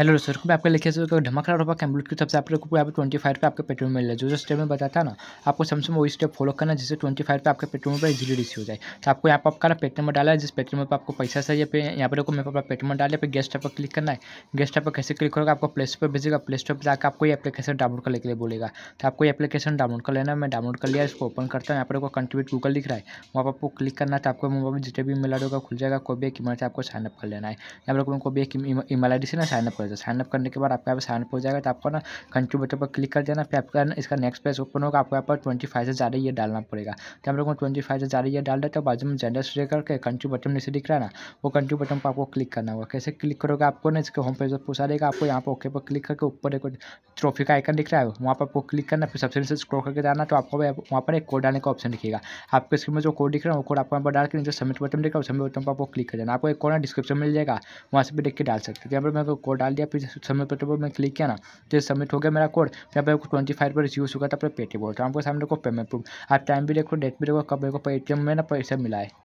hello दोस्तों को आपका लिखे सो तो धमाका रोपा कैम्बुल की सबसे आपको यहाँ आप ट्वेंटी फाइव पर आपका पेट्रोल मिल रहा है जो स्टेप में बताया था ना आपको सैमसंग वही स्टेप फॉलो करना जिससे ट्वेंटी फाइव पर आपके पेट्रोल पर इजीली रिसीव हो जाए तो आपको यहाँ पर आपका पेट्रोल में डाला है जिस पेट्रोल पर आपको पैसा चाहिए पे यहाँ पर आपको मेरे अपना पेट्रोल में डाले पर गेस्ट पर क्लिक करना है गेस्ट पर कैसे क्लिक करोगे आपको प्ले स्टोर पर भेजेगा प्ले स्टोर पर जाकर आपको ये एप्लीकेशन डाउनलोड करने के लिए बोलेगा तो आपको ये एप्लीकेशन डाउनलोड कर लेना मैं डाउनलोड कर लिया इसको ओपन करता हूँ यहाँ पर आपको कंट्रीब्यूट गूगल दिख रहा है वहाँ पर आपको क्लिक करना है तो आपको मोबाइल जितने भी ईमेल आई होगा खुल जाएगा कोई भी एक ईमेल से आपको साइनअप कर लेना है यहाँ पर आपको कोई भी एक ईमेल आई डी से ना साइनअप कर तो साइनअप करने के बाद आपका यहाँ पर साइनअप हो जाएगा तो आपको ना कंट्री बटन पर क्लिक कर देना फिर आपका इसका नेक्स्ट पेज ओपन होगा आपको यहाँ पर ट्वेंटी फाइव से ज़्यादा ये डालना पड़ेगा तो हम लोग को ट्वेंटी फाइव से ज़्यादा ये डाल देते हैं बाजू में जेंडर स्टे करके कंट्री बटन नीचे दिख रहा है ना वो कंट्री बटन पर आपको क्लिक करना होगा कैसे क्लिक करोगे आपको ना इसके होम पेज पर पूछा देगा आपको यहाँ पर ओके पर क्लिक करके ऊपर एक ट्रॉफी का आइकन दिख रहा है वहाँ पर आपको क्लिक करना फिर सबसे नीचे स्क्रॉल करके जाना तो आपको वहाँ पर एक कोड डालने का ऑप्शन दिखेगा आपके स्क्रीन में जो कोड दिख रहा है वो कोड आपको यहाँ पर डाल के नीचे सबमिट बटन देखा रहा सबमिट बटन पर आपको क्लिक कर जाना आपको एक कोड डिस्क्रिप्शन मिल जाएगा वहाँ से भी देख के डाल सकते हैं तो यहाँ पर मैं कोड डाल डाल दिया फिर सबमिट पेटी बोर्ड में क्लिक किया ना तो सबमिट हो गया मेरा कोड यहाँ पर ट्वेंटी फाइव पर यूज़ चुका था पेटी बोर्ड तो आपको सामने को पेमेंट प्रूफ आप टाइम भी देखो डेट भी देखो कब मेरे को पेटीएम में ना पैसा मिला है